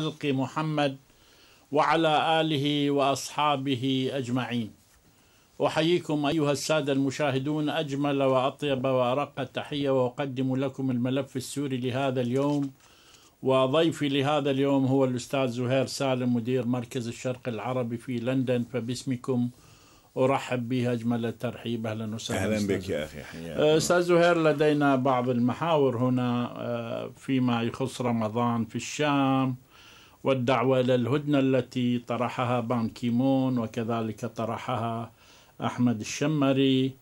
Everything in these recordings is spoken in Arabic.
خلق محمد وعلى آله وأصحابه أجمعين أحييكم أيها السادة المشاهدون أجمل وأطيب وأرق التحية وأقدم لكم الملف السوري لهذا اليوم وضيفي لهذا اليوم هو الأستاذ زهير سالم مدير مركز الشرق العربي في لندن فباسمكم ارحب به اجمل الترحيب اهلا وسهلا اهلا بك يا اخي أه، استاذ زهير لدينا بعض المحاور هنا أه، فيما يخص رمضان في الشام والدعوة إلى الهدنة التي طرحها بان كيمون وكذلك طرحها أحمد الشمري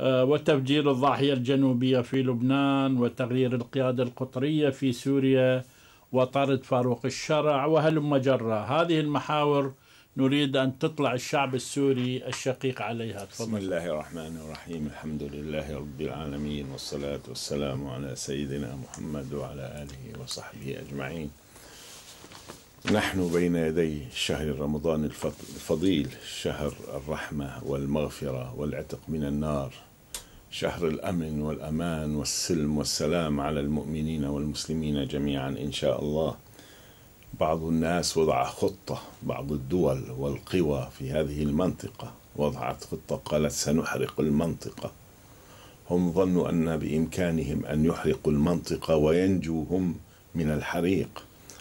آه، وتفجير الضاحية الجنوبية في لبنان وتغيير القيادة القطرية في سوريا وطرد فاروق الشرع وهلم جرة هذه المحاور نريد أن تطلع الشعب السوري الشقيق عليها تفضل. بسم الله الرحمن الرحيم الحمد لله رب العالمين والصلاة والسلام على سيدنا محمد وعلى آله وصحبه أجمعين نحن بين يدي شهر رمضان الفضيل شهر الرحمة والمغفرة والعتق من النار شهر الأمن والأمان والسلم والسلام على المؤمنين والمسلمين جميعا إن شاء الله بعض الناس وضع خطة بعض الدول والقوى في هذه المنطقة وضعت خطة قالت سنحرق المنطقة هم ظنوا أن بإمكانهم أن يحرقوا المنطقة وينجوهم من الحريق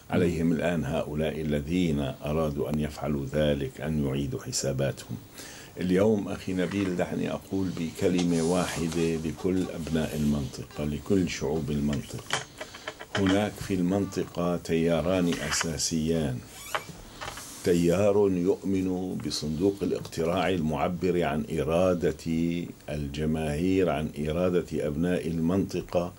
عليهم الآن هؤلاء الذين أرادوا أن يفعلوا ذلك أن يعيدوا حساباتهم اليوم أخي نبيل دعني أقول بكلمة واحدة لكل أبناء المنطقة لكل شعوب المنطقة هناك في المنطقة تياران أساسيان تيار يؤمن بصندوق الاقتراع المعبر عن إرادة الجماهير عن إرادة أبناء المنطقة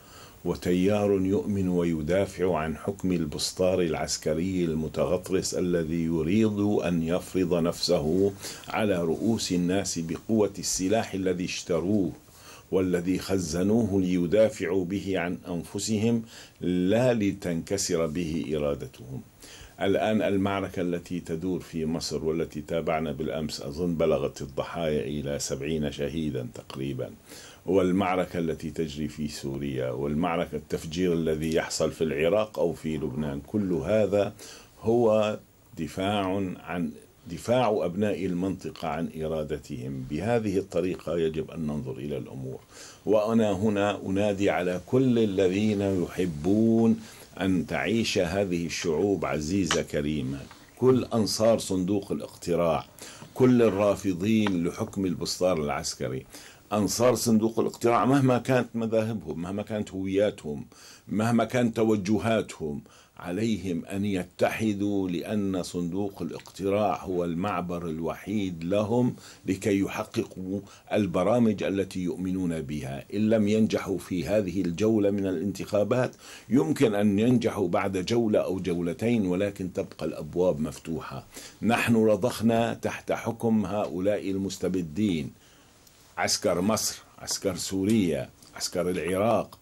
وتيار يؤمن ويدافع عن حكم البسطار العسكري المتغطرس الذي يريد ان يفرض نفسه على رؤوس الناس بقوه السلاح الذي اشتروه والذي خزنوه ليدافعوا به عن انفسهم لا لتنكسر به ارادتهم. الآن المعركة التي تدور في مصر والتي تابعنا بالأمس أظن بلغت الضحايا إلى سبعين شهيدا تقريبا والمعركة التي تجري في سوريا والمعركة التفجير الذي يحصل في العراق أو في لبنان كل هذا هو دفاع عن دفاع أبناء المنطقة عن إرادتهم بهذه الطريقة يجب أن ننظر إلى الأمور وأنا هنا أنادي على كل الذين يحبون أن تعيش هذه الشعوب عزيزة كريمة كل أنصار صندوق الاقتراع كل الرافضين لحكم البسطار العسكري أنصار صندوق الاقتراع مهما كانت مذاهبهم مهما كانت هوياتهم مهما كانت توجهاتهم عليهم أن يتحدوا لأن صندوق الاقتراع هو المعبر الوحيد لهم لكي يحققوا البرامج التي يؤمنون بها إن لم ينجحوا في هذه الجولة من الانتخابات يمكن أن ينجحوا بعد جولة أو جولتين ولكن تبقى الأبواب مفتوحة نحن رضخنا تحت حكم هؤلاء المستبدين عسكر مصر عسكر سوريا عسكر العراق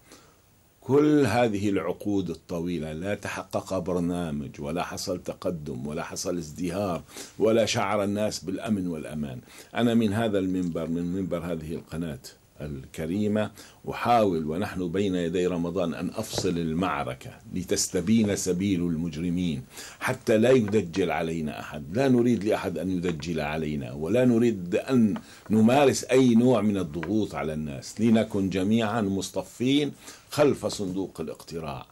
كل هذه العقود الطويلة لا تحقق برنامج ولا حصل تقدم ولا حصل ازدهار ولا شعر الناس بالأمن والأمان أنا من هذا المنبر من منبر هذه القناة الكريمة أحاول ونحن بين يدي رمضان أن أفصل المعركة لتستبين سبيل المجرمين حتى لا يدجل علينا أحد لا نريد لأحد أن يدجل علينا ولا نريد أن نمارس أي نوع من الضغوط على الناس لنكن جميعا مصطفين خلف صندوق الاقتراع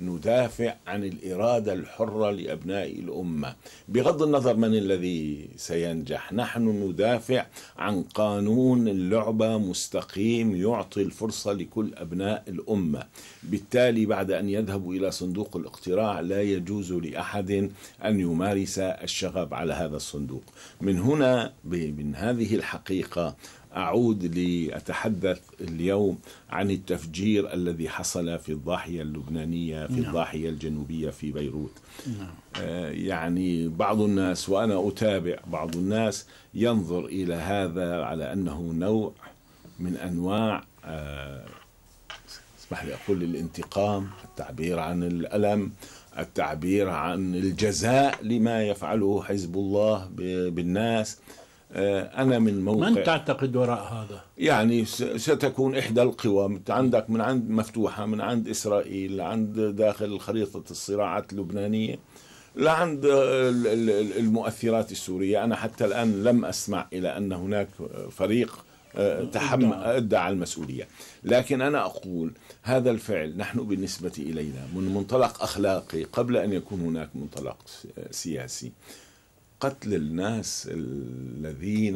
ندافع عن الإرادة الحرة لأبناء الأمة بغض النظر من الذي سينجح نحن ندافع عن قانون اللعبة مستقيم يعطي الفرصة لكل أبناء الأمة بالتالي بعد أن يذهبوا إلى صندوق الاقتراع لا يجوز لأحد أن يمارس الشغب على هذا الصندوق من هنا من هذه الحقيقة أعود لأتحدث اليوم عن التفجير الذي حصل في الضاحية اللبنانية في نعم. الضاحية الجنوبية في بيروت نعم. آه يعني بعض الناس وأنا أتابع بعض الناس ينظر إلى هذا على أنه نوع من أنواع آه اسمح لي أقول الانتقام التعبير عن الألم التعبير عن الجزاء لما يفعله حزب الله بالناس آه، أنا من موقع من تعتقد وراء هذا؟ يعني ستكون إحدى القوى عندك من عند مفتوحة من عند إسرائيل عند داخل خريطة الصراعات اللبنانية لعند المؤثرات السورية أنا حتى الآن لم أسمع إلى أن هناك فريق آه، تحمل ادعى المسؤوليه لكن انا اقول هذا الفعل نحن بالنسبه الينا من منطلق اخلاقي قبل ان يكون هناك منطلق سياسي قتل الناس الذين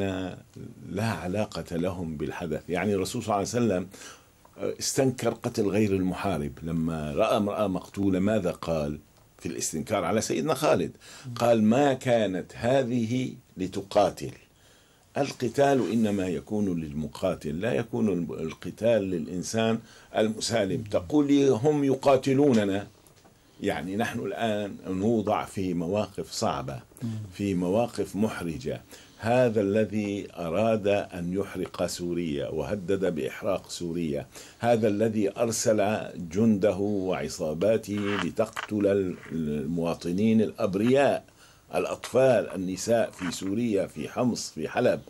لا علاقة لهم بالحدث يعني الرسول صلى الله عليه وسلم آه، استنكر قتل غير المحارب لما رأى امرأة مقتولة ماذا قال في الاستنكار على سيدنا خالد قال ما كانت هذه لتقاتل القتال انما يكون للمقاتل لا يكون القتال للانسان المسالم تقول هم يقاتلوننا يعني نحن الآن نوضع في مواقف صعبة في مواقف محرجة هذا الذي أراد أن يحرق سوريا وهدد بإحراق سوريا هذا الذي أرسل جنده وعصاباته لتقتل المواطنين الأبرياء الأطفال النساء في سوريا في حمص في حلب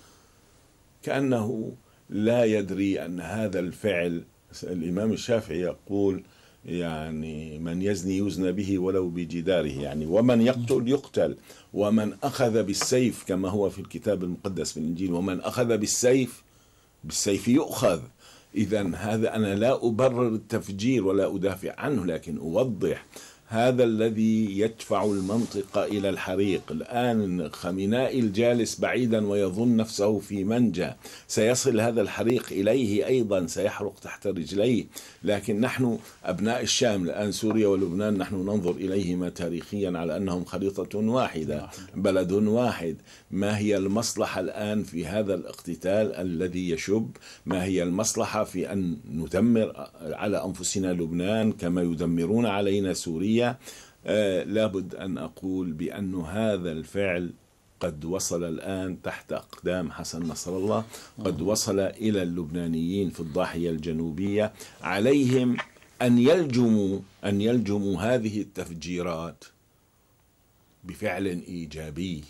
كأنه لا يدري أن هذا الفعل الإمام الشافعي يقول يعني من يزني يزنى به ولو بجداره يعني ومن يقتل يقتل ومن أخذ بالسيف كما هو في الكتاب المقدس في الإنجيل ومن أخذ بالسيف بالسيف يؤخذ إذا هذا أنا لا أبرر التفجير ولا أدافع عنه لكن أوضح هذا الذي يدفع المنطق إلى الحريق الآن خمينائي الجالس بعيدا ويظن نفسه في منجى سيصل هذا الحريق إليه أيضا سيحرق تحت رجليه لكن نحن أبناء الشام الآن سوريا ولبنان نحن ننظر إليهما تاريخيا على أنهم خريطة واحدة بلد واحد ما هي المصلحة الآن في هذا الاقتتال الذي يشب ما هي المصلحة في أن ندمر على أنفسنا لبنان كما يدمرون علينا سوريا العلمية آه، لابد أن أقول بأن هذا الفعل قد وصل الآن تحت أقدام حسن نصر الله قد آه. وصل إلى اللبنانيين في الضاحية الجنوبية عليهم أن يلجموا أن يلجموا هذه التفجيرات بفعل إيجابي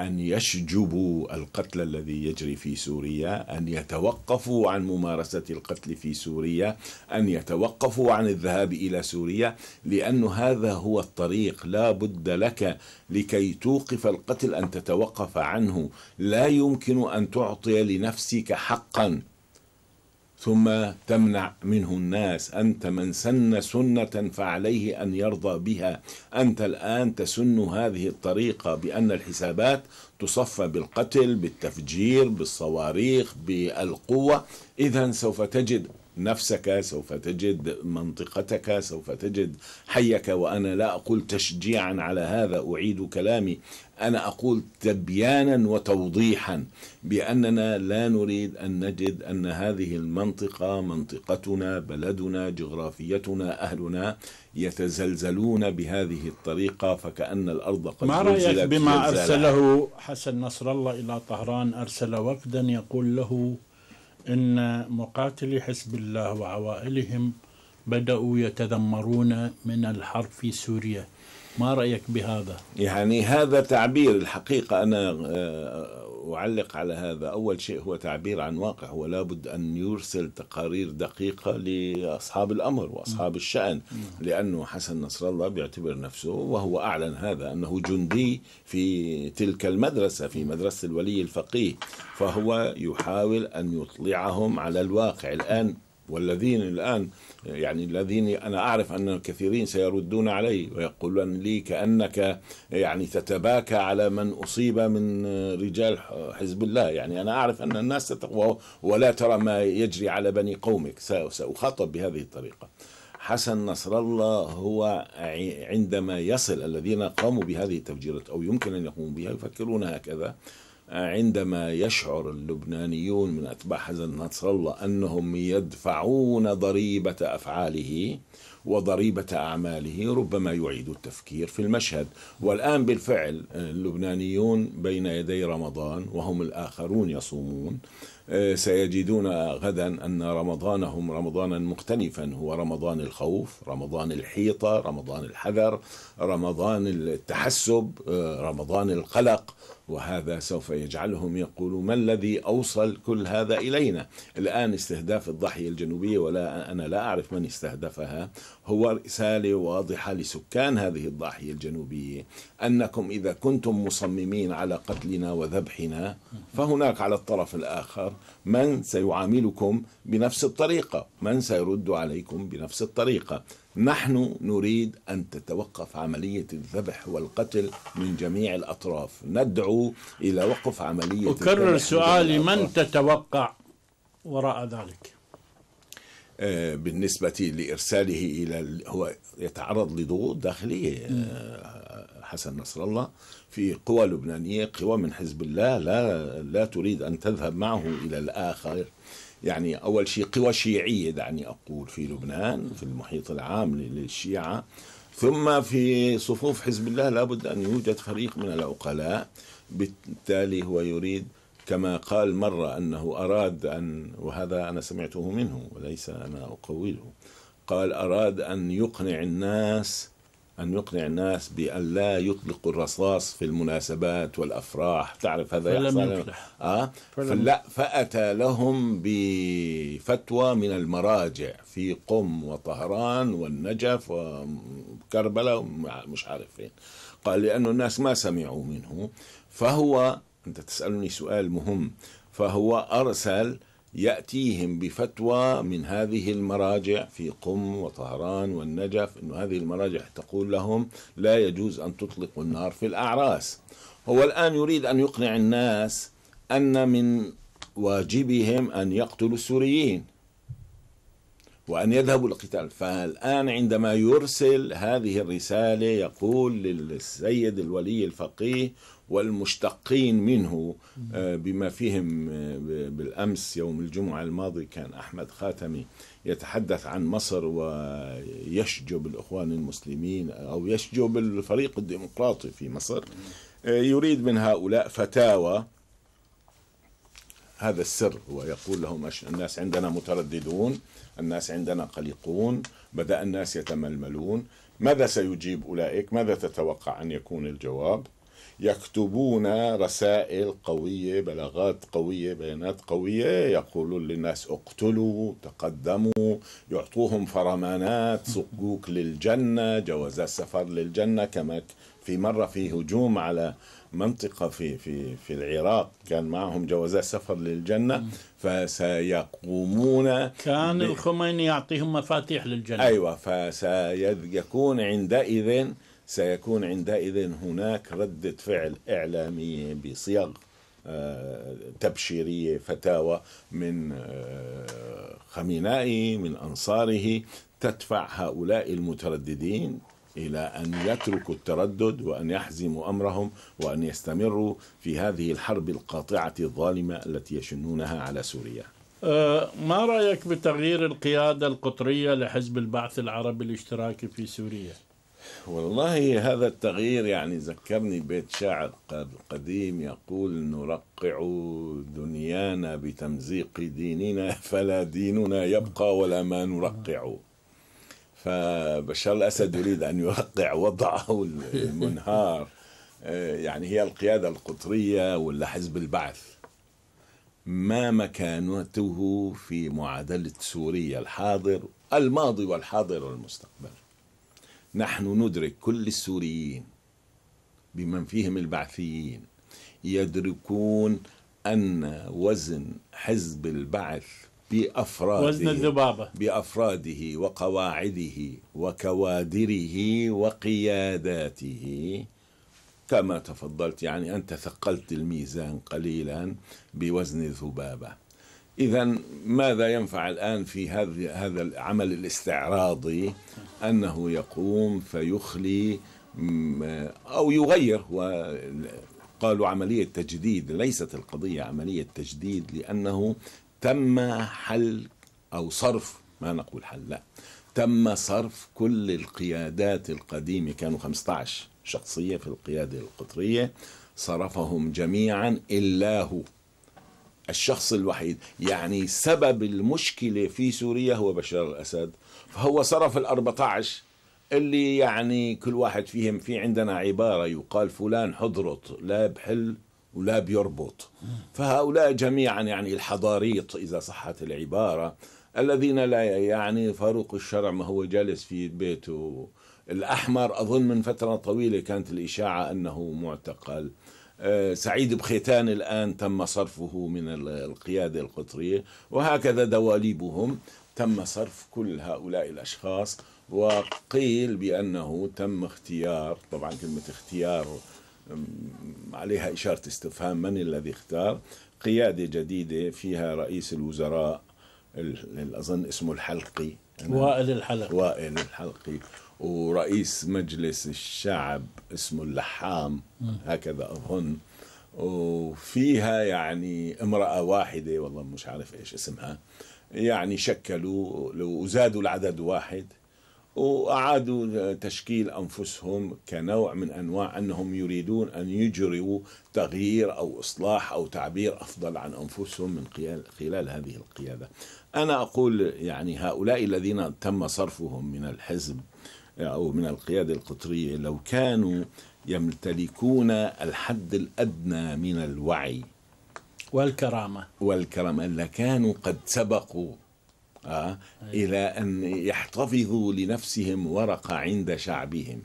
أن يشجبوا القتل الذي يجري في سوريا أن يتوقفوا عن ممارسة القتل في سوريا أن يتوقفوا عن الذهاب إلى سوريا لأن هذا هو الطريق لا بد لك لكي توقف القتل أن تتوقف عنه لا يمكن أن تعطي لنفسك حقا ثم تمنع منه الناس أنت من سن سنة فعليه أن يرضى بها أنت الآن تسن هذه الطريقة بأن الحسابات تصفى بالقتل بالتفجير بالصواريخ بالقوة إذا سوف تجد نفسك سوف تجد منطقتك سوف تجد حيك وأنا لا أقول تشجيعا على هذا أعيد كلامي أنا أقول تبيانا وتوضيحا بأننا لا نريد أن نجد أن هذه المنطقة منطقتنا بلدنا جغرافيتنا أهلنا يتزلزلون بهذه الطريقة فكأن الأرض قد ما رأيك بما أرسله حسن نصر الله إلى طهران أرسل وفدا يقول له ان مقاتلي حزب الله وعوائلهم بداوا يتذمرون من الحرب في سوريا ما رايك بهذا يعني هذا تعبير الحقيقه انا آه، أعلق على هذا أول شيء هو تعبير عن واقع هو لابد أن يرسل تقارير دقيقة لأصحاب الأمر وأصحاب الشأن لأنه حسن نصر الله بيعتبر نفسه وهو أعلن هذا أنه جندي في تلك المدرسة في مدرسة الولي الفقيه فهو يحاول أن يطلعهم على الواقع الآن والذين الآن يعني الذين أنا أعرف أن الكثيرين سيردون علي ويقولون لي كأنك يعني تتباكى على من أصيب من رجال حزب الله يعني أنا أعرف أن الناس ولا ترى ما يجري على بني قومك سأخاطب بهذه الطريقة حسن نصر الله هو عندما يصل الذين قاموا بهذه التفجيرات أو يمكن أن يقوموا بها يفكرون هكذا عندما يشعر اللبنانيون من أتباع حزب نصر الله أنهم يدفعون ضريبة أفعاله وضريبة أعماله ربما يعيد التفكير في المشهد والآن بالفعل آه، اللبنانيون بين يدي رمضان وهم الآخرون يصومون آه، سيجدون غدا أن رمضانهم رمضانا مختلفا هو رمضان الخوف رمضان الحيطة رمضان الحذر رمضان التحسب آه، رمضان القلق وهذا سوف يجعلهم يقولوا ما الذي أوصل كل هذا إلينا الآن استهداف الضاحية الجنوبية ولا أنا لا أعرف من استهدفها هو رسالة واضحة لسكان هذه الضاحية الجنوبية أنكم إذا كنتم مصممين على قتلنا وذبحنا فهناك على الطرف الآخر من سيعاملكم بنفس الطريقة من سيرد عليكم بنفس الطريقة نحن نريد أن تتوقف عملية الذبح والقتل من جميع الأطراف ندعو إلى وقف عملية أكرر سؤالي من تتوقع وراء ذلك آه، بالنسبة لإرساله إلى هو يتعرض لضغوط داخلية آه، حسن نصر الله في قوى لبنانية قوى من حزب الله لا لا تريد أن تذهب معه إلى الآخر يعني أول شيء قوى شيعية دعني أقول في لبنان في المحيط العام للشيعة ثم في صفوف حزب الله لابد أن يوجد فريق من العقلاء بالتالي هو يريد كما قال مرة أنه أراد أن وهذا أنا سمعته منه وليس أنا أقوله قال أراد أن يقنع الناس أن يقنع الناس بأن لا يطلقوا الرصاص في المناسبات والأفراح تعرف هذا فلم يحصل يفلح. آه فلم فلا فأتى لهم بفتوى من المراجع في قم وطهران والنجف وكربلاء ومش عارف فين إيه. قال لأن الناس ما سمعوا منه فهو أنت تسألني سؤال مهم فهو أرسل يأتيهم بفتوى من هذه المراجع في قم وطهران والنجف أن هذه المراجع تقول لهم لا يجوز أن تطلقوا النار في الأعراس هو الآن يريد أن يقنع الناس أن من واجبهم أن يقتلوا السوريين وأن يذهبوا للقتال فالآن عندما يرسل هذه الرسالة يقول للسيد الولي الفقيه والمشتقين منه آه، بما فيهم آه، بالأمس يوم الجمعة الماضي كان أحمد خاتمي يتحدث عن مصر ويشجب الإخوان المسلمين أو يشجب الفريق الديمقراطي في مصر آه، يريد من هؤلاء فتاوى هذا السر ويقول لهم الناس عندنا مترددون الناس عندنا قلقون بدأ الناس يتململون ماذا سيجيب أولئك ماذا تتوقع أن يكون الجواب يكتبون رسائل قوية بلاغات قوية بيانات قوية يقولون للناس اقتلوا تقدموا يعطوهم فرمانات سقوك للجنة جوازات سفر للجنة كما في مرة في هجوم على منطقة في في في العراق كان معهم جوازات سفر للجنة فسيقومون كان الخميني يعطيهم مفاتيح للجنة أيوة فسيكون عندئذ سيكون عندئذ هناك ردة فعل إعلامية بصيغ آه، تبشيرية فتاوى من آه، خمينائي من أنصاره تدفع هؤلاء المترددين إلى أن يتركوا التردد وأن يحزموا أمرهم وأن يستمروا في هذه الحرب القاطعة الظالمة التي يشنونها على سوريا آه، ما رأيك بتغيير القيادة القطرية لحزب البعث العربي الاشتراكي في سوريا؟ والله هذا التغيير يعني ذكرني بيت شاعر قديم يقول نرقع دنيانا بتمزيق ديننا فلا ديننا يبقى ولا ما نرقع فبشار الأسد يريد أن يرقع وضعه المنهار آه، يعني هي القيادة القطرية ولا حزب البعث ما مكانته في معادلة سوريا الحاضر الماضي والحاضر والمستقبل نحن ندرك كل السوريين بمن فيهم البعثيين يدركون أن وزن حزب البعث بأفراده وزن الذبابة بأفراده وقواعده وكوادره وقياداته كما تفضلت يعني أنت ثقلت الميزان قليلا بوزن الذبابة إذا ماذا ينفع الآن في هذا هذا العمل الاستعراضي أنه يقوم فيخلي أو يغير قالوا عملية تجديد ليست القضية عملية تجديد لأنه تم حل أو صرف ما نقول حل لا تم صرف كل القيادات القديمة كانوا 15 شخصية في القيادة القطرية صرفهم جميعا إلا هو الشخص الوحيد يعني سبب المشكلة في سوريا هو بشار الأسد فهو صرف الأربعة عشر اللي يعني كل واحد فيهم في عندنا عبارة يقال فلان حضرت لا بحل ولا بيربط فهؤلاء جميعا يعني الحضاريط إذا صحت العبارة الذين لا يعني فاروق الشرع ما هو جالس في بيته الأحمر أظن من فترة طويلة كانت الإشاعة أنه معتقل آه، سعيد بخيتان الآن تم صرفه من القيادة القطرية وهكذا دواليبهم تم صرف كل هؤلاء الأشخاص وقيل بأنه تم اختيار طبعا كلمة اختيار عليها إشارة استفهام من الذي اختار قيادة جديدة فيها رئيس الوزراء أظن اسمه الحلقي وائل الحلقي وائل الحلقي ورئيس مجلس الشعب اسمه اللحام هكذا أظن وفيها يعني امرأة واحدة والله مش عارف إيش اسمها يعني شكلوا وزادوا العدد واحد وأعادوا تشكيل أنفسهم كنوع من أنواع أنهم يريدون أن يجروا تغيير أو إصلاح أو تعبير أفضل عن أنفسهم من خلال هذه القيادة أنا أقول يعني هؤلاء الذين تم صرفهم من الحزب أو من القيادة القطرية لو كانوا يمتلكون الحد الأدنى من الوعي والكرامة والكرامة لكانوا قد سبقوا آه إلى أن يحتفظوا لنفسهم ورقة عند شعبهم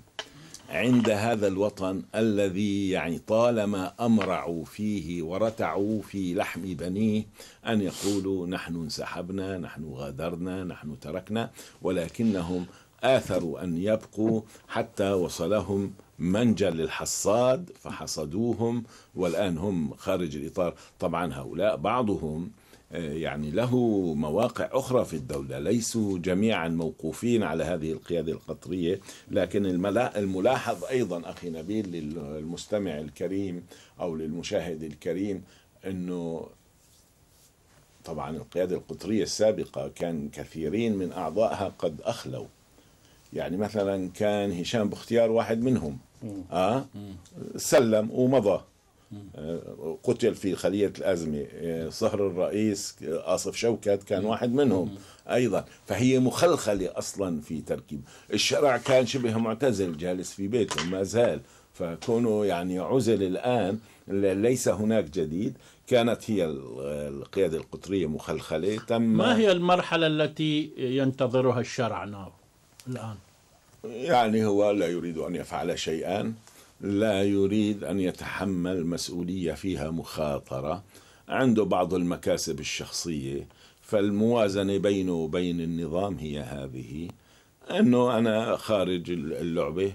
عند هذا الوطن الذي يعني طالما أمرعوا فيه ورتعوا في لحم بنيه أن يقولوا نحن انسحبنا نحن غادرنا نحن تركنا ولكنهم آثروا أن يبقوا حتى وصلهم منجل للحصاد فحصدوهم والآن هم خارج الإطار طبعا هؤلاء بعضهم آه، يعني له مواقع أخرى في الدولة ليسوا جميعا موقوفين على هذه القيادة القطرية لكن الملاحظ أيضا أخي نبيل للمستمع الكريم أو للمشاهد الكريم أنه طبعا القيادة القطرية السابقة كان كثيرين من أعضائها قد أخلوا يعني مثلا كان هشام بختيار واحد منهم آه سلم ومضى قتل في خلية الأزمة آه، صهر الرئيس آه، آصف شوكت كان واحد منهم أيضا فهي مخلخلة أصلا في تركيب الشرع كان شبه معتزل جالس في بيته ما زال فكونه يعني عزل الآن ليس هناك جديد كانت هي القيادة القطرية مخلخلة تم ما هي المرحلة التي ينتظرها الشرع الآن؟ يعني هو لا يريد أن يفعل شيئا لا يريد أن يتحمل مسؤولية فيها مخاطرة عنده بعض المكاسب الشخصية فالموازنة بينه وبين النظام هي هذه أنه أنا خارج اللعبة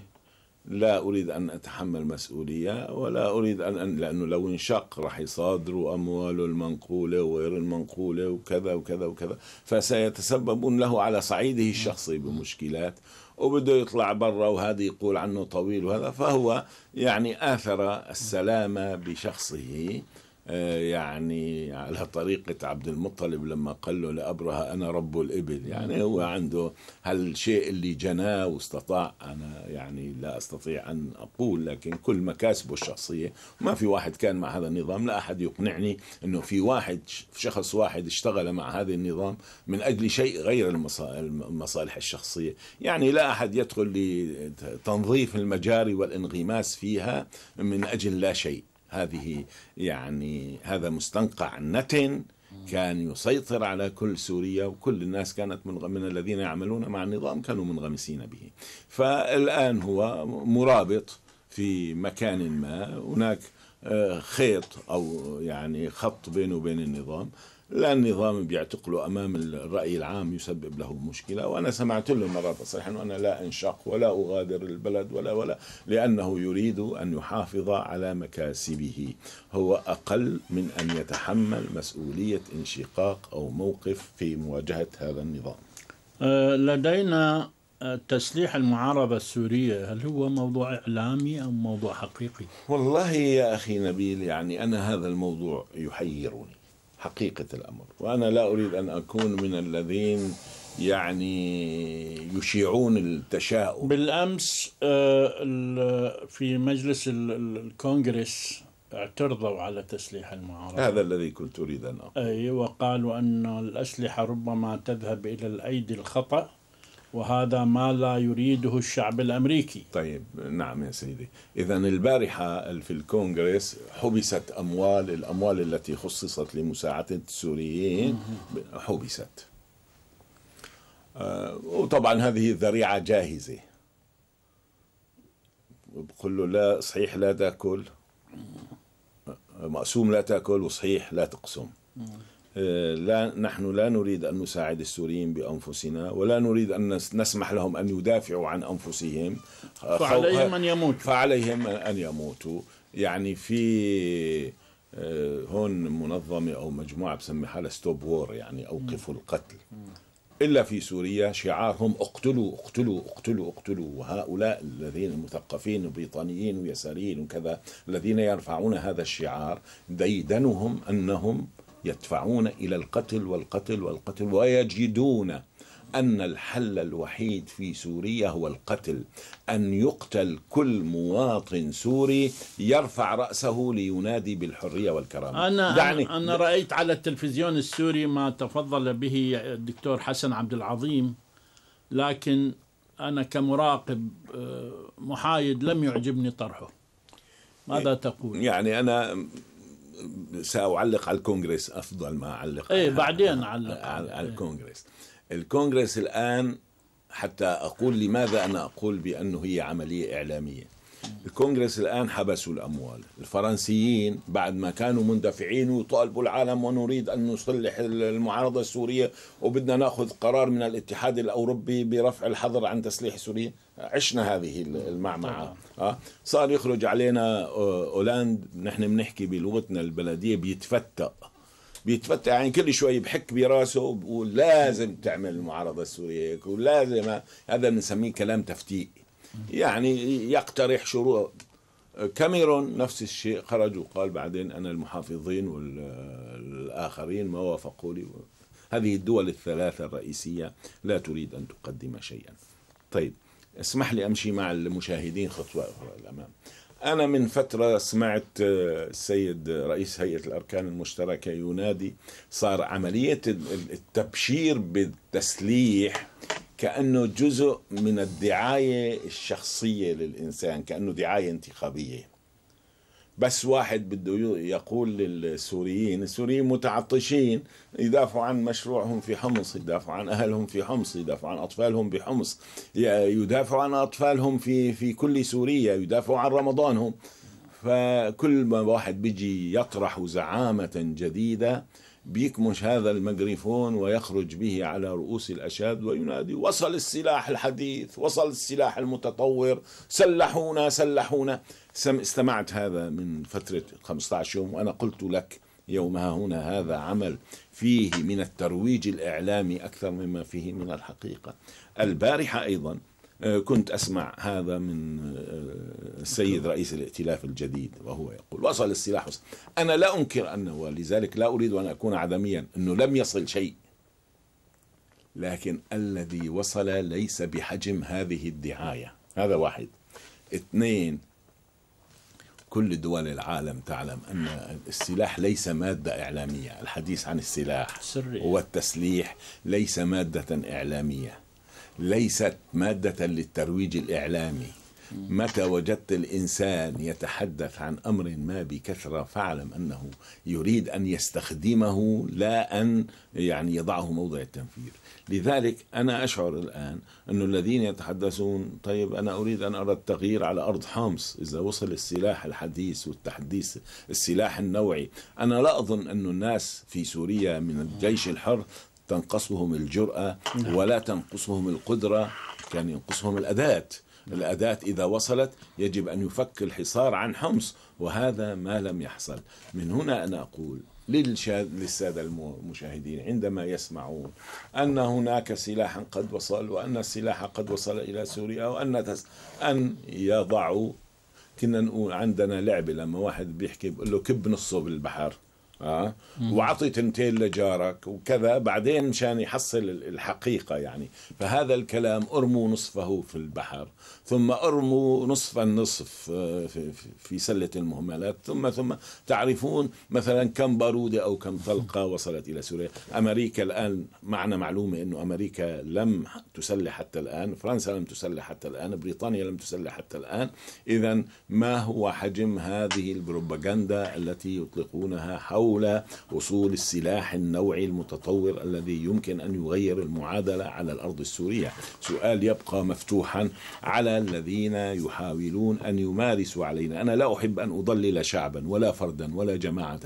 لا أريد أن أتحمل مسؤولية ولا أريد أن لأنه لو انشق راح يصادروا أمواله المنقولة وغير المنقولة وكذا وكذا وكذا فسيتسببون له على صعيده الشخصي بمشكلات وبده يطلع برا وهذا يقول عنه طويل وهذا فهو يعني آثر السلامة بشخصه آه، يعني على طريقة عبد المطلب لما قال له لأبرهة أنا رب الإبل يعني هو عنده هالشيء اللي جناه واستطاع أنا يعني لا أستطيع أن أقول لكن كل مكاسبه الشخصية ما في واحد كان مع هذا النظام لا أحد يقنعني أنه في واحد شخص واحد اشتغل مع هذا النظام من أجل شيء غير المصالح الشخصية يعني لا أحد يدخل لتنظيف المجاري والانغماس فيها من أجل لا شيء هذه يعني هذا مستنقع نتن كان يسيطر على كل سوريا وكل الناس كانت من من الذين يعملون مع النظام كانوا منغمسين به فالآن هو مرابط في مكان ما هناك آه، خيط أو يعني خط بينه وبين النظام لا النظام بيعتقله أمام الرأي العام يسبب له مشكلة وأنا سمعت له مرة أنه أنا لا أنشق ولا أغادر البلد ولا ولا لأنه يريد أن يحافظ على مكاسبه هو أقل من أن يتحمل مسؤولية انشقاق أو موقف في مواجهة هذا النظام آه، لدينا آه، تسليح المعارضة السورية هل هو موضوع إعلامي أم موضوع حقيقي؟ والله يا أخي نبيل يعني أنا هذا الموضوع يحيرني حقيقة الأمر وأنا لا أريد أن أكون من الذين يعني يشيعون التشاؤم بالأمس آه، في مجلس الكونغرس اعترضوا على تسليح المعارضة هذا الذي كنت أريد أن أقول أي وقالوا أن الأسلحة ربما تذهب إلى الأيدي الخطأ وهذا ما لا يريده الشعب الامريكي. طيب نعم يا سيدي، اذا البارحه في الكونغرس حبست اموال الاموال التي خصصت لمساعده السوريين حبست. آه، وطبعا هذه الذريعه جاهزه. بقول له لا صحيح لا تاكل مقسوم لا تاكل وصحيح لا تقسم. آه، لا نحن لا نريد ان نساعد السوريين بانفسنا ولا نريد ان نسمح لهم ان يدافعوا عن انفسهم آه، فعليهم ان يموتوا فعليهم ان يموتوا يعني في آه، هون منظمه او مجموعه بسمي حالها ستوب وور يعني اوقفوا القتل الا في سوريا شعارهم اقتلوا اقتلوا اقتلوا اقتلوا وهؤلاء الذين المثقفين البريطانيين ويساريين وكذا الذين يرفعون هذا الشعار ديدنهم انهم يدفعون الى القتل والقتل والقتل ويجدون ان الحل الوحيد في سوريا هو القتل ان يقتل كل مواطن سوري يرفع راسه لينادي بالحريه والكرامه انا يعني انا رايت على التلفزيون السوري ما تفضل به الدكتور حسن عبد العظيم لكن انا كمراقب آه، محايد لم يعجبني طرحه ماذا إيه، تقول؟ يعني انا ساعلق على الكونغرس افضل ما اعلق اي بعدين علق على, على إيه. الكونغرس الكونغرس الان حتى اقول لماذا انا اقول بانه هي عمليه اعلاميه الكونغرس الان حبسوا الاموال الفرنسيين بعد ما كانوا مندفعين ويطالبوا العالم ونريد ان نصلح المعارضه السوريه وبدنا ناخذ قرار من الاتحاد الاوروبي برفع الحظر عن تسليح سوريا عشنا هذه المعمعة آه. صار يخرج علينا آه، أولاند نحن بنحكي بلغتنا البلدية بيتفتق بيتفتح يعني كل شوي بحك براسه ولازم تعمل المعارضه السوريه هيك ولازم هذا بنسميه كلام تفتيق يعني يقترح شروع كاميرون نفس الشيء خرج وقال بعدين انا المحافظين والاخرين ما وافقوا لي هذه الدول الثلاثه الرئيسيه لا تريد ان تقدم شيئا طيب اسمح لي امشي مع المشاهدين خطوه اخرى للامام انا من فتره سمعت آه، السيد رئيس هيئه الاركان المشتركه ينادي صار عمليه التبشير بالتسليح كانه جزء من الدعايه الشخصيه للانسان كانه دعايه انتخابيه بس واحد بده يقول للسوريين السوريين متعطشين يدافعوا عن مشروعهم في حمص يدافعوا عن أهلهم في حمص يدافعوا عن أطفالهم بحمص يدافعوا عن أطفالهم في, في كل سوريا يدافعوا عن رمضانهم فكل ما واحد بيجي يطرح زعامة جديدة بيكمش هذا الميكروفون ويخرج به على رؤوس الأشاد وينادي وصل السلاح الحديث وصل السلاح المتطور سلحونا سلحونا استمعت هذا من فترة 15 يوم وأنا قلت لك يومها هنا هذا عمل فيه من الترويج الإعلامي أكثر مما فيه من الحقيقة البارحة أيضا آه، كنت أسمع هذا من آه، السيد رئيس الائتلاف الجديد وهو يقول وصل السلاح وصل. أنا لا أنكر أنه ولذلك لا أريد أن أكون عدميا أنه لم يصل شيء لكن الذي وصل ليس بحجم هذه الدعاية هذا واحد اثنين كل دول العالم تعلم أن السلاح ليس مادة إعلامية الحديث عن السلاح هو والتسليح ليس مادة إعلامية ليست مادة للترويج الإعلامي متى وجدت الإنسان يتحدث عن أمر ما بكثرة فاعلم أنه يريد أن يستخدمه لا أن يعني يضعه موضع التنفيذ لذلك أنا أشعر الآن أن الذين يتحدثون طيب أنا أريد أن أرى التغيير على أرض حمص إذا وصل السلاح الحديث والتحديث السلاح النوعي أنا لا أظن أن الناس في سوريا من الجيش الحر تنقصهم الجرأة نعم. ولا تنقصهم القدرة كان ينقصهم الأداة الأداة إذا وصلت يجب أن يفك الحصار عن حمص وهذا ما لم يحصل من هنا أنا أقول للسادة المشاهدين عندما يسمعون أن هناك سلاحا قد وصل وأن السلاح قد وصل إلى سوريا وأن تس... أن يضعوا كنا نقول عندنا لعبة لما واحد بيحكي بقول له كب نصه بالبحر اه وعطي تنتين لجارك وكذا بعدين مشان يحصل الحقيقه يعني فهذا الكلام ارموا نصفه في البحر ثم ارموا نصف النصف آه، في سله المهملات ثم ثم تعرفون مثلا كم باروده او كم طلقه وصلت الى سوريا امريكا الان معنا معلومه انه امريكا لم تسلح حتى الان فرنسا لم تسلح حتى الان بريطانيا لم تسلح حتى الان اذا ما هو حجم هذه البروباغندا التي يطلقونها حول حول وصول السلاح النوعي المتطور الذي يمكن أن يغير المعادلة على الأرض السورية سؤال يبقى مفتوحا على الذين يحاولون أن يمارسوا علينا أنا لا أحب أن أضلل شعبا ولا فردا ولا جماعة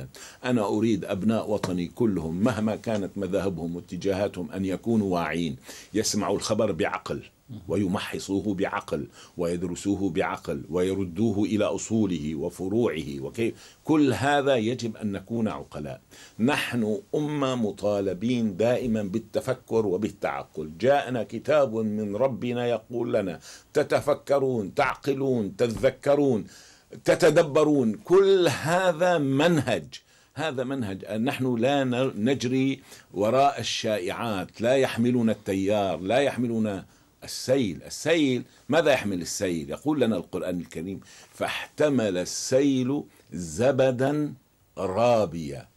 أنا أريد أبناء وطني كلهم مهما كانت مذاهبهم واتجاهاتهم أن يكونوا واعين يسمعوا الخبر بعقل ويمحصوه بعقل ويدرسوه بعقل ويردوه إلى أصوله وفروعه وكيف كل هذا يجب أن نكون عقلاء نحن أمة مطالبين دائما بالتفكر وبالتعقل جاءنا كتاب من ربنا يقول لنا تتفكرون تعقلون تتذكرون تتدبرون كل هذا منهج هذا منهج نحن لا نجري وراء الشائعات لا يحملنا التيار لا يحملنا السيل السيل ماذا يحمل السيل يقول لنا القرآن الكريم فاحتمل السيل زبدا رابيا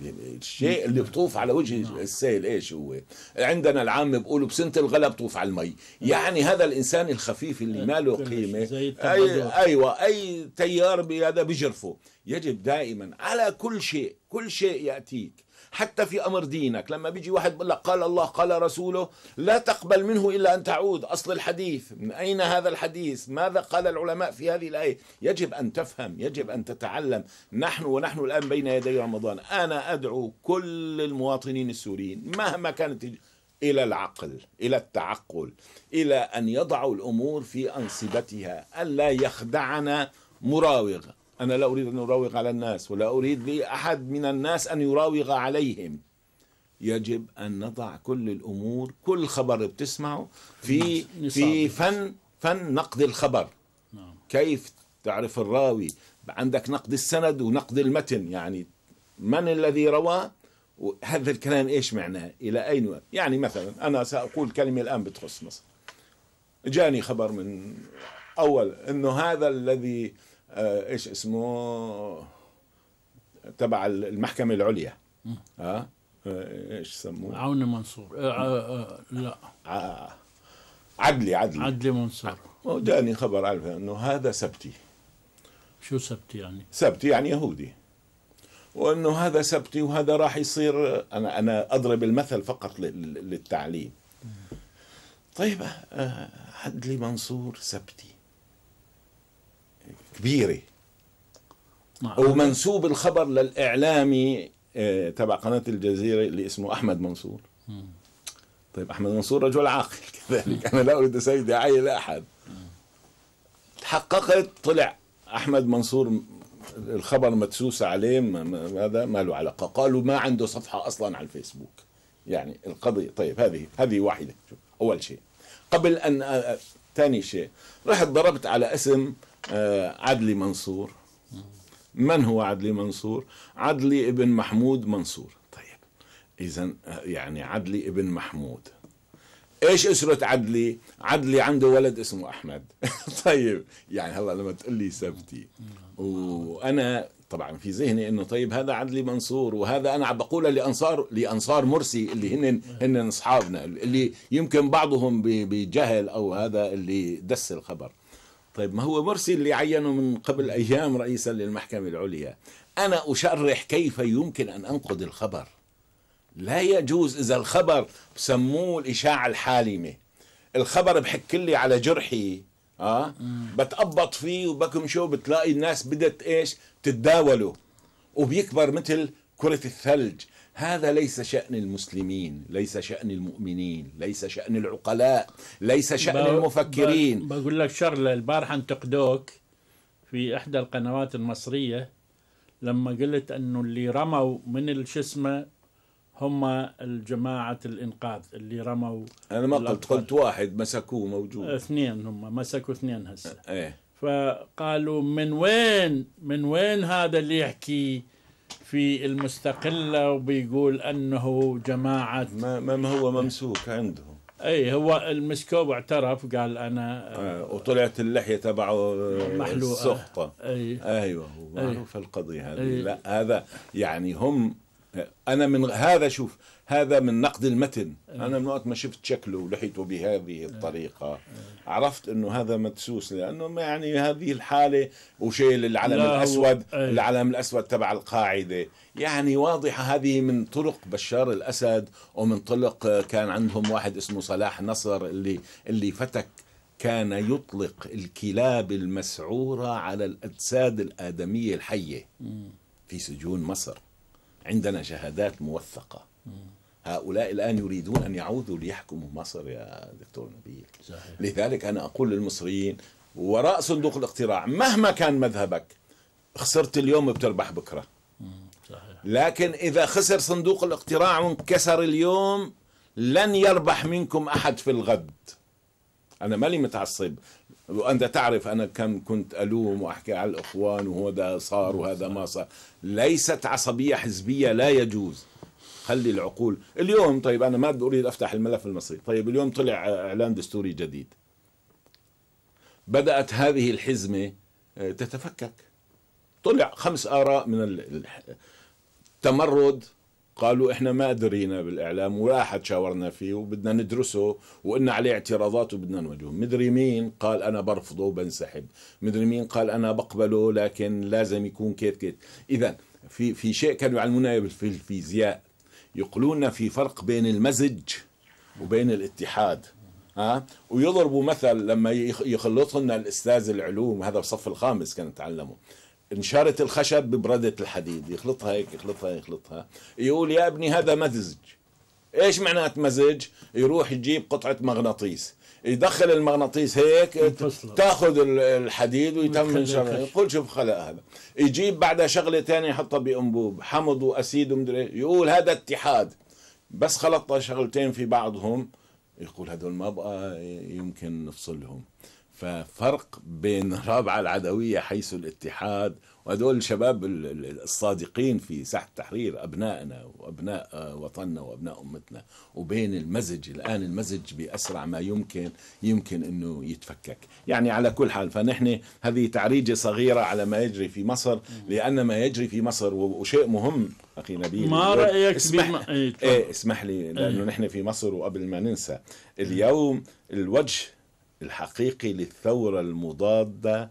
اللي الشيء اللي بطوف على وجه السيل ايش هو عندنا العام بيقولوا بسنة الغلا بطوف على المي يعني هذا الانسان الخفيف اللي ما له قيمة أي ايوه اي تيار هذا بجرفه يجب دائما على كل شيء كل شيء يأتيك حتى في امر دينك لما بيجي واحد بيقول لك قال الله قال رسوله لا تقبل منه الا ان تعود اصل الحديث من اين هذا الحديث ماذا قال العلماء في هذه الايه يجب ان تفهم يجب ان تتعلم نحن ونحن الان بين يدي رمضان انا ادعو كل المواطنين السوريين مهما كانت الى العقل الى التعقل الى ان يضعوا الامور في انصبتها الا يخدعنا مراوغ أنا لا أريد أن أراوغ على الناس ولا أريد لأحد من الناس أن يراوغ عليهم يجب أن نضع كل الأمور كل خبر بتسمعه في في فن فن نقد الخبر نعم. كيف تعرف الراوي عندك نقد السند ونقد المتن يعني من الذي روى وهذا الكلام ايش معناه الى اين يعني مثلا انا ساقول كلمه الان بتخص مصر جاني خبر من اول انه هذا الذي آه، ايش اسمه تبع المحكمه العليا آه،, اه ايش سموه عوني منصور آه, آه، لا عدلي عدلي عدلي منصور وجاني خبر عارف انه هذا سبتي شو سبتي يعني؟ سبتي يعني يهودي وانه هذا سبتي وهذا راح يصير انا انا اضرب المثل فقط للتعليم طيب عدلي منصور سبتي كبيره نعم. ومنسوب الخبر للاعلامي آه، تبع قناه الجزيره اللي اسمه احمد منصور طيب احمد منصور رجل عاقل كذلك انا لا اريد اسوي دعايه لاحد تحققت طلع احمد منصور الخبر مدسوس عليه هذا ما له علاقه قالوا ما عنده صفحه اصلا على الفيسبوك يعني القضيه طيب هذه هذه واحده شوف اول شيء قبل ان آه، آه، ثاني شيء رحت ضربت على اسم آه، عدلي منصور من هو عدلي منصور عدلي ابن محمود منصور طيب إذا آه، يعني عدلي ابن محمود ايش اسرة عدلي؟ عدلي عنده ولد اسمه احمد طيب يعني هلا لما تقول لي سبتي وانا طبعا في ذهني انه طيب هذا عدلي منصور وهذا انا عم بقولها لانصار لانصار مرسي اللي هن هن اصحابنا اللي يمكن بعضهم بجهل او هذا اللي دس الخبر طيب ما هو مرسي اللي عينه من قبل أيام رئيسا للمحكمة العليا أنا أشرح كيف يمكن أن أنقد الخبر لا يجوز إذا الخبر بسموه الإشاعة الحالمة الخبر بحك لي على جرحي اه بتقبط فيه وبكم شو بتلاقي الناس بدت ايش تتداوله وبيكبر مثل كرة الثلج هذا ليس شأن المسلمين ليس شأن المؤمنين ليس شأن العقلاء ليس شأن ب... المفكرين ب... بقول لك شغلة البارحة انتقدوك في إحدى القنوات المصرية لما قلت أنه اللي رموا من شو اسمه هم الجماعة الإنقاذ اللي رموا أنا ما قلت قلت واحد مسكوه موجود آه، اثنين هم مسكوا اثنين هسه ايه فقالوا من وين من وين هذا اللي يحكي في المستقلة وبيقول أنه جماعة ما, ما هو ممسوك عنده اي هو المسكوب اعترف قال انا آه وطلعت اللحيه تبعه آه، محلوقه السخطه اي ايوه معروف أي القضيه هذه أي لا هذا يعني هم انا من هذا شوف هذا من نقد المتن أه. انا من وقت ما شفت شكله ولحيته بهذه أه. الطريقه أه. عرفت انه هذا مدسوس لانه يعني هذه الحاله وشيل العلم الاسود العلم الاسود تبع القاعده يعني واضحه هذه من طرق بشار الاسد ومن طرق كان عندهم واحد اسمه صلاح نصر اللي اللي فتك كان يطلق الكلاب المسعوره على الاجساد الادميه الحيه في سجون مصر عندنا شهادات موثقة هؤلاء الآن يريدون أن يعودوا ليحكموا مصر يا دكتور نبيل صحيح. لذلك أنا أقول للمصريين وراء صندوق الاقتراع مهما كان مذهبك خسرت اليوم بتربح بكرة صحيح. لكن إذا خسر صندوق الاقتراع وانكسر اليوم لن يربح منكم أحد في الغد أنا مالي متعصب وانت تعرف انا كم كنت الوم واحكي على الاخوان وهذا صار وهذا ما صار ليست عصبيه حزبيه لا يجوز خلي العقول اليوم طيب انا ما اريد افتح الملف المصري طيب اليوم طلع اعلان دستوري جديد بدات هذه الحزمه آه، تتفكك طلع خمس اراء من التمرد قالوا احنا ما درينا بالاعلام ولا احد شاورنا فيه وبدنا ندرسه وقلنا عليه اعتراضات وبدنا نواجهه مدري مين قال انا برفضه وبنسحب مدري مين قال انا بقبله لكن لازم يكون كيت كيت اذا في في شيء كانوا يعلمونا في الفيزياء يقولون في فرق بين المزج وبين الاتحاد ها ويضربوا مثل لما يخلط لنا الاستاذ العلوم هذا بصف الخامس كان تعلمه انشاره الخشب ببردة الحديد يخلطها هيك يخلطها يخلطها يقول يا ابني هذا مزج ايش معنات مزج يروح يجيب قطعة مغناطيس يدخل المغناطيس هيك تاخذ الحديد ويتم انشاره يقول شوف خلق هذا يجيب بعدها شغله ثانيه يحطها بانبوب حمض واسيد ومدري يقول هذا اتحاد بس خلطها شغلتين في بعضهم يقول هذول ما بقى يمكن نفصلهم ففرق بين رابعة العدوية حيث الاتحاد وهدول الشباب الصادقين في ساحة التحرير أبنائنا وأبناء آه، وطننا وأبناء أمتنا وبين المزج الآن المزج بأسرع ما يمكن يمكن أنه يتفكك يعني على كل حال فنحن هذه تعريجة صغيرة على ما يجري في مصر لأن ما يجري في مصر وشيء مهم أخي نبيل ما رأيك اسمح, بم... إيه،, ايه اسمح لي لأنه ايه. نحن في مصر وقبل ما ننسى إيه. اليوم الوجه الحقيقي للثورة المضادة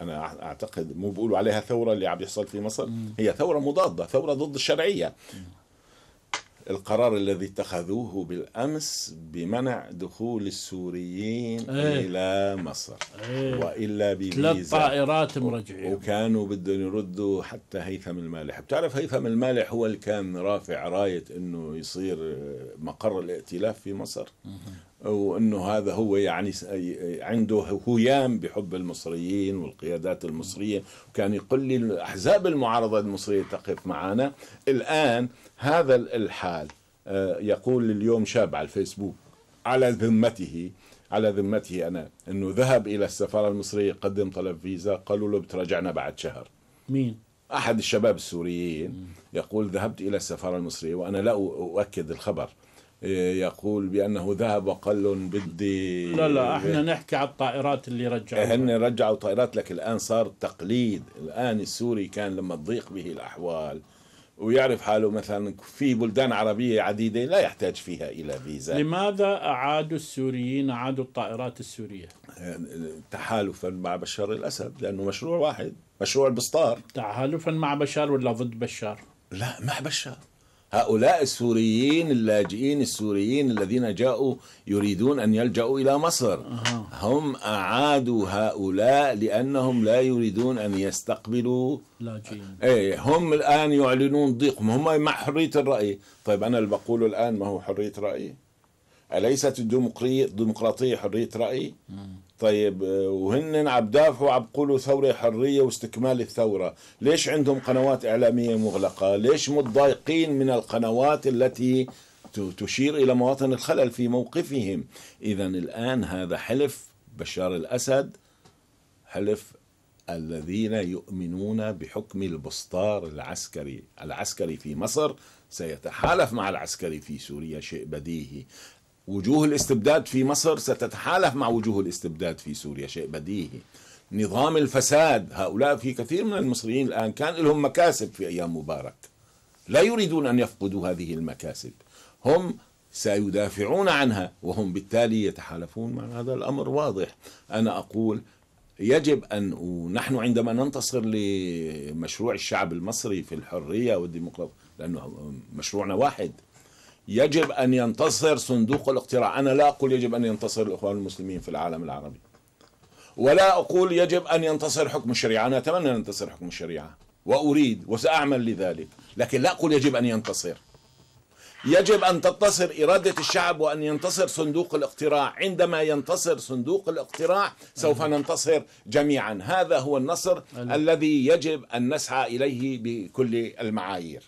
أنا أعتقد مو بقولوا عليها ثورة اللي عم يحصل في مصر هي ثورة مضادة ثورة ضد الشرعية القرار الذي اتخذوه بالامس بمنع دخول السوريين ايه الى مصر ايه والا بفيزا ثلاث طائرات مرجعين وكانوا بدهم يردوا حتى هيثم المالح بتعرف هيثم المالح هو اللي كان رافع رايه انه يصير مقر الائتلاف في مصر وانه هذا هو يعني عنده هيام بحب المصريين والقيادات المصريه وكان يقول لي الاحزاب المعارضه المصريه تقف معنا الان هذا الحال آه، يقول اليوم شاب على الفيسبوك على ذمته على ذمته انا انه ذهب الى السفاره المصريه قدم طلب فيزا قالوا له بتراجعنا بعد شهر مين احد الشباب السوريين يقول ذهبت الى السفاره المصريه وانا لا اؤكد الخبر يقول بانه ذهب لهم بدي لا لا احنا نحكي على الطائرات اللي رجعوها إيه، هن رجعوا طائرات لكن الان صار تقليد الان السوري كان لما تضيق به الاحوال ويعرف حاله مثلا في بلدان عربية عديدة لا يحتاج فيها إلى فيزا لماذا أعادوا السوريين أعادوا الطائرات السورية تحالفا مع بشار الأسد لأنه مشروع واحد مشروع البسطار تحالفا مع بشار ولا ضد بشار لا مع بشار هؤلاء السوريين اللاجئين السوريين الذين جاءوا يريدون أن يلجأوا إلى مصر هم أعادوا هؤلاء لأنهم لا يريدون أن يستقبلوا لاجئين إيه هم الآن يعلنون ضيقهم هم مع حرية الرأي طيب أنا اللي بقوله الآن ما هو حرية رأي أليست الديمقراطية حرية رأي مم. طيب آه، وهن عم دافعوا عم بيقولوا ثوره حريه واستكمال الثوره، ليش عندهم قنوات اعلاميه مغلقه؟ ليش متضايقين من القنوات التي تشير الى مواطن الخلل في موقفهم؟ اذا الان هذا حلف بشار الاسد حلف الذين يؤمنون بحكم البسطار العسكري العسكري في مصر سيتحالف مع العسكري في سوريا شيء بديهي وجوه الاستبداد في مصر ستتحالف مع وجوه الاستبداد في سوريا شيء بديهي نظام الفساد هؤلاء في كثير من المصريين الآن كان لهم مكاسب في أيام مبارك لا يريدون أن يفقدوا هذه المكاسب هم سيدافعون عنها وهم بالتالي يتحالفون مع هذا الأمر واضح أنا أقول يجب أن ونحن عندما ننتصر لمشروع الشعب المصري في الحرية والديمقراطية لأنه مشروعنا واحد يجب أن ينتصر صندوق الاقتراع أنا لا أقول يجب أن ينتصر الإخوان المسلمين في العالم العربي ولا أقول يجب أن ينتصر حكم الشريعة أنا أتمنى أن ينتصر حكم الشريعة وأريد وسأعمل لذلك لكن لا أقول يجب أن ينتصر يجب أن تنتصر إرادة الشعب وأن ينتصر صندوق الاقتراع عندما ينتصر صندوق الاقتراع سوف ننتصر جميعا هذا هو النصر الذي يجب أن نسعى إليه بكل المعايير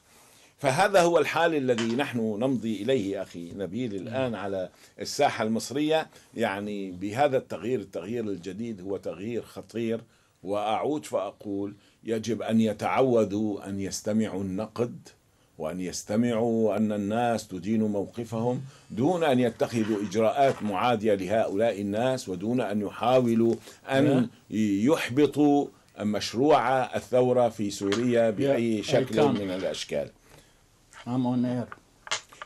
فهذا هو الحال الذي نحن نمضي إليه أخي نبيل الآن على الساحة المصرية يعني بهذا التغيير التغيير الجديد هو تغيير خطير وأعود فأقول يجب أن يتعودوا أن يستمعوا النقد وأن يستمعوا أن الناس تدين موقفهم دون أن يتخذوا إجراءات معادية لهؤلاء الناس ودون أن يحاولوا أن أه. يحبطوا مشروع الثورة في سوريا بأي شكل من الأشكال I'm on اير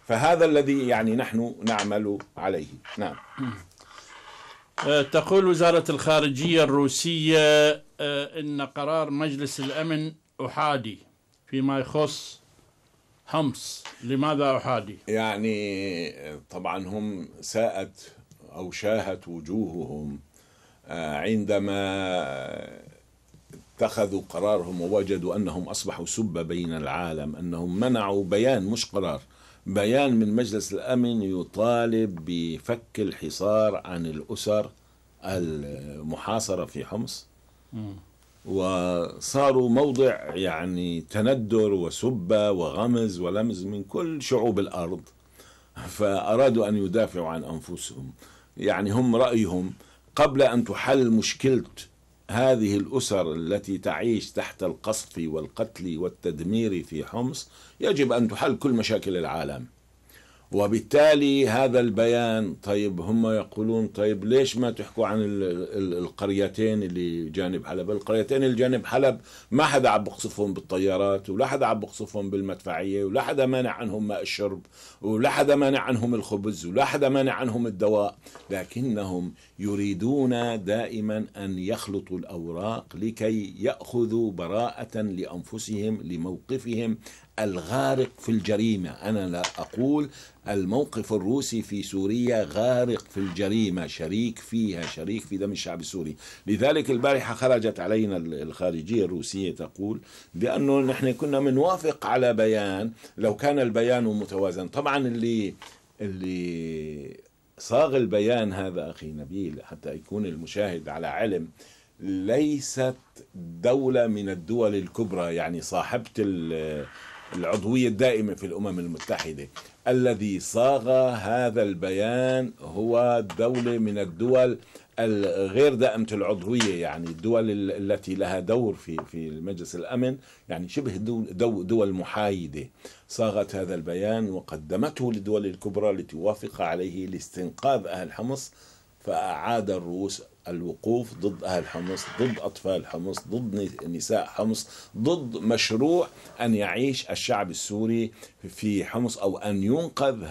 فهذا الذي يعني نحن نعمل عليه نعم أه، تقول وزارة الخارجية الروسية أه، أن قرار مجلس الأمن أحادي فيما يخص حمص لماذا أحادي؟ يعني أه، طبعا هم ساءت أو شاهت وجوههم عندما اتخذوا قرارهم ووجدوا انهم اصبحوا سبه بين العالم انهم منعوا بيان مش قرار بيان من مجلس الامن يطالب بفك الحصار عن الاسر المحاصره في حمص وصاروا موضع يعني تندر وسبه وغمز ولمز من كل شعوب الارض فارادوا ان يدافعوا عن انفسهم يعني هم رايهم قبل ان تحل مشكله هذه الأسر التي تعيش تحت القصف والقتل والتدمير في حمص يجب أن تحل كل مشاكل العالم وبالتالي هذا البيان طيب هم يقولون طيب ليش ما تحكوا عن القريتين اللي جانب حلب القريتين اللي جانب حلب ما حدا عم بقصفهم بالطيارات ولا حدا عم بقصفهم بالمدفعية ولا حدا مانع عنهم ماء الشرب ولا حدا مانع عنهم الخبز ولا حدا مانع عنهم الدواء لكنهم يريدون دائما أن يخلطوا الأوراق لكي يأخذوا براءة لأنفسهم لموقفهم الغارق في الجريمة أنا لا أقول الموقف الروسي في سوريا غارق في الجريمة شريك فيها شريك في دم الشعب السوري لذلك البارحة خرجت علينا الخارجية الروسية تقول بأنه نحن كنا منوافق على بيان لو كان البيان متوازن طبعا اللي اللي صاغ البيان هذا أخي نبيل حتى يكون المشاهد على علم ليست دولة من الدول الكبرى يعني صاحبة العضوية الدائمة في الأمم المتحدة الذي صاغ هذا البيان هو دولة من الدول الغير دائمة العضوية يعني الدول التي لها دور في في مجلس الأمن يعني شبه دول, دول محايدة صاغت هذا البيان وقدمته للدول الكبرى لتوافق عليه لاستنقاذ أهل حمص فأعاد الرؤوس الوقوف ضد أهل حمص ضد أطفال حمص ضد نساء حمص ضد مشروع أن يعيش الشعب السوري في حمص أو أن ينقذ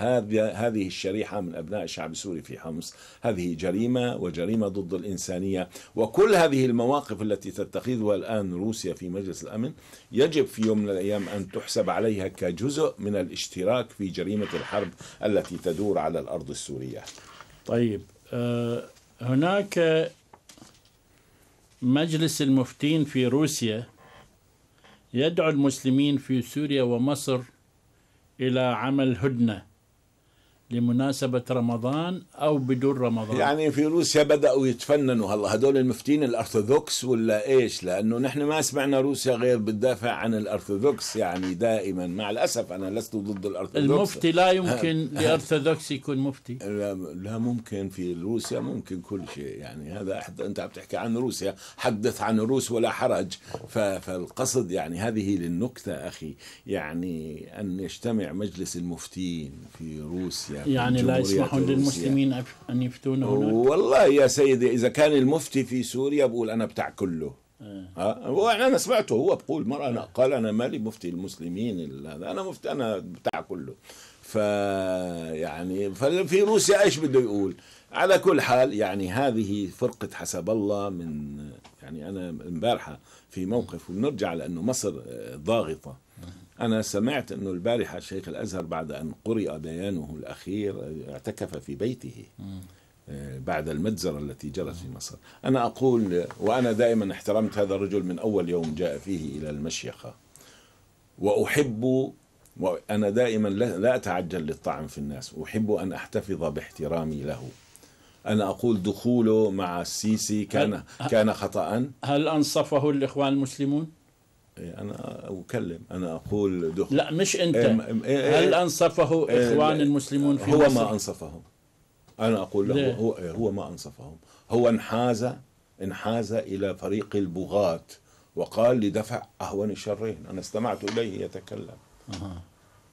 هذه الشريحة من أبناء الشعب السوري في حمص هذه جريمة وجريمة ضد الإنسانية وكل هذه المواقف التي تتخذها الآن روسيا في مجلس الأمن يجب في يوم من الأيام أن تحسب عليها كجزء من الاشتراك في جريمة الحرب التي تدور على الأرض السورية طيب أه هناك مجلس المفتين في روسيا يدعو المسلمين في سوريا ومصر إلى عمل هدنة لمناسبة رمضان أو بدون رمضان يعني في روسيا بدأوا يتفننوا هلا هدول المفتين الأرثوذكس ولا إيش لأنه نحن ما سمعنا روسيا غير بتدافع عن الأرثوذكس يعني دائما مع الأسف أنا لست ضد الأرثوذكس المفتي لا يمكن لأرثوذكس يكون مفتي لا, لا ممكن في روسيا ممكن كل شيء يعني هذا أحد أنت عم تحكي عن روسيا حدث عن الروس ولا حرج فالقصد يعني هذه للنكتة أخي يعني أن يجتمع مجلس المفتين في روسيا يعني لا يسمحون للمسلمين أن يفتون هناك والله يا سيدي إذا كان المفتي في سوريا بقول أنا بتاع كله هو آه. انا سمعته هو بقول مره انا قال انا مالي مفتي المسلمين انا مفتي انا بتاع كله ف يعني في روسيا ايش بده يقول على كل حال يعني هذه فرقه حسب الله من يعني انا امبارحه في موقف ونرجع لانه مصر ضاغطه أنا سمعت أنه البارحة شيخ الأزهر بعد أن قرئ بيانه الأخير اعتكف في بيته آه، بعد المجزرة التي جرت في مصر أنا أقول وأنا دائما احترمت هذا الرجل من أول يوم جاء فيه إلى المشيخة وأحب وأنا دائما لا أتعجل للطعن في الناس أحب أن أحتفظ باحترامي له أنا أقول دخوله مع السيسي كان كان خطأ هل أنصفه الإخوان المسلمون؟ إيه، انا اكلم انا اقول دخل لا مش انت إيه، إيه، هل انصفه اخوان المسلمون في هو مصر؟ ما انصفهم انا اقول له هو هو ما انصفهم هو انحاز انحاز الى فريق البغاة وقال لدفع اهون الشرين انا استمعت اليه يتكلم أه.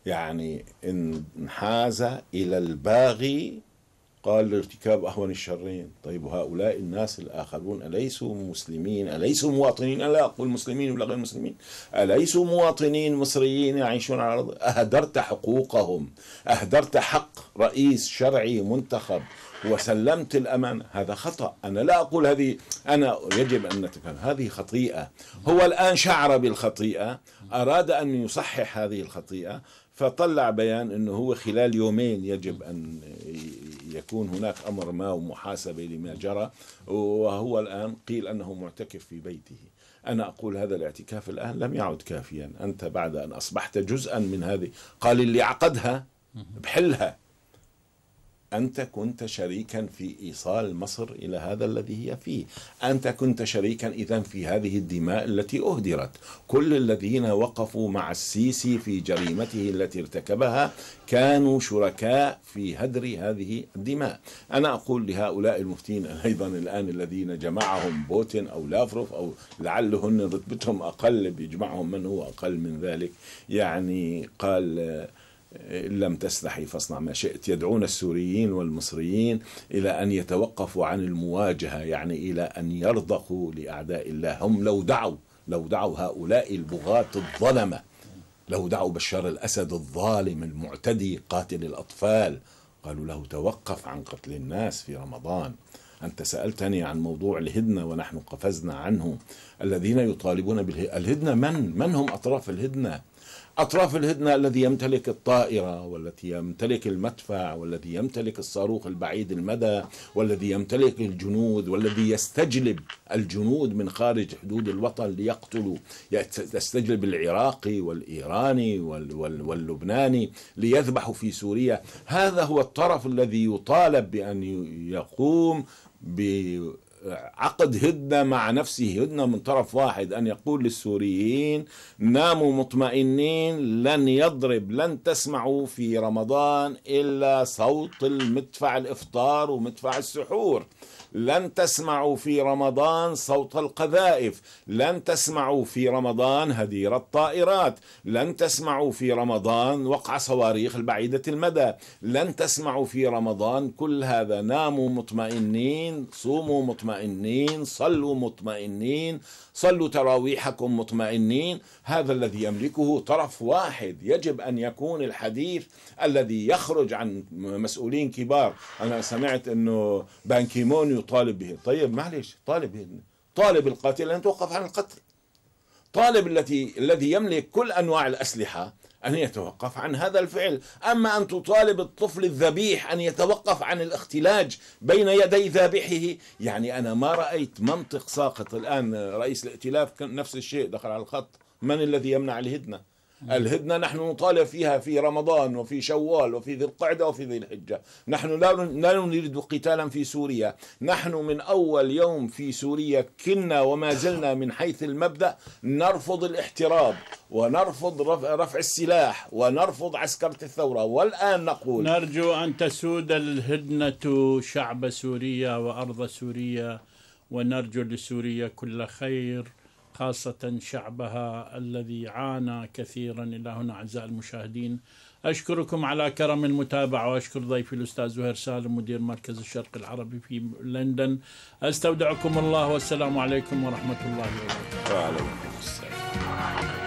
يعني انحاز الى الباغي قال لارتكاب أهون الشرين طيب وهؤلاء الناس الآخرون أليسوا مسلمين أليسوا مواطنين ألا أقول مسلمين ولا غير مسلمين أليسوا مواطنين مصريين يعيشون على الأرض أهدرت حقوقهم أهدرت حق رئيس شرعي منتخب وسلمت الأمان هذا خطأ أنا لا أقول هذه أنا يجب أن نتكلم هذه خطيئة هو الآن شعر بالخطيئة أراد أن يصحح هذه الخطيئة فطلع بيان انه هو خلال يومين يجب ان يكون هناك امر ما ومحاسبه لما جرى وهو الان قيل انه معتكف في بيته انا اقول هذا الاعتكاف الان لم يعد كافيا انت بعد ان اصبحت جزءا من هذه قال اللي عقدها بحلها أنت كنت شريكا في إيصال مصر إلى هذا الذي هي فيه أنت كنت شريكا إذا في هذه الدماء التي أهدرت كل الذين وقفوا مع السيسي في جريمته التي ارتكبها كانوا شركاء في هدر هذه الدماء أنا أقول لهؤلاء المفتين أيضا الآن الذين جمعهم بوتين أو لافروف أو لعلهن رتبتهم أقل بيجمعهم من هو أقل من ذلك يعني قال إن لم تستحي فاصنع ما شئت يدعون السوريين والمصريين إلى أن يتوقفوا عن المواجهة يعني إلى أن يرضخوا لأعداء الله هم لو دعوا لو دعوا هؤلاء البغاة الظلمة لو دعوا بشار الأسد الظالم المعتدي قاتل الأطفال قالوا له توقف عن قتل الناس في رمضان أنت سألتني عن موضوع الهدنة ونحن قفزنا عنه الذين يطالبون بالهدنة من؟ من هم أطراف الهدنة؟ أطراف الهدنة الذي يمتلك الطائرة والتي يمتلك المدفع والذي يمتلك الصاروخ البعيد المدى والذي يمتلك الجنود والذي يستجلب الجنود من خارج حدود الوطن ليقتلوا يستجلب العراقي والإيراني واللبناني ليذبحوا في سوريا هذا هو الطرف الذي يطالب بأن يقوم ب عقد هدنة مع نفسه هدنة من طرف واحد أن يقول للسوريين ناموا مطمئنين لن يضرب لن تسمعوا في رمضان إلا صوت المدفع الإفطار ومدفع السحور لن تسمعوا في رمضان صوت القذائف لن تسمعوا في رمضان هدير الطائرات لن تسمعوا في رمضان وقع صواريخ البعيدة المدى لن تسمعوا في رمضان كل هذا ناموا مطمئنين صوموا مطمئنين صلوا مطمئنين صلوا تراويحكم مطمئنين هذا الذي يملكه طرف واحد يجب أن يكون الحديث الذي يخرج عن مسؤولين كبار أنا سمعت أنه بانكيمون يطالب به طيب معلش طالب به طالب القاتل أن يتوقف عن القتل طالب التي الذي يملك كل أنواع الأسلحة أن يتوقف عن هذا الفعل أما أن تطالب الطفل الذبيح أن يتوقف عن الاختلاج بين يدي ذابحه يعني أنا ما رأيت منطق ساقط الآن رئيس الائتلاف نفس الشيء دخل على الخط من الذي يمنع الهدنه الهدنة نحن نطالب فيها في رمضان وفي شوال وفي ذي القعدة وفي ذي الحجة نحن لا نريد قتالا في سوريا نحن من أول يوم في سوريا كنا وما زلنا من حيث المبدأ نرفض الاحتراب ونرفض رفع السلاح ونرفض عسكرة الثورة والآن نقول نرجو أن تسود الهدنة شعب سوريا وأرض سوريا ونرجو لسوريا كل خير خاصة شعبها الذي عانى كثيرا إلى هنا أعزائي المشاهدين أشكركم على كرم المتابعة وأشكر ضيفي الأستاذ زهير سالم مدير مركز الشرق العربي في لندن أستودعكم الله والسلام عليكم ورحمة الله وبركاته وعليكم السلام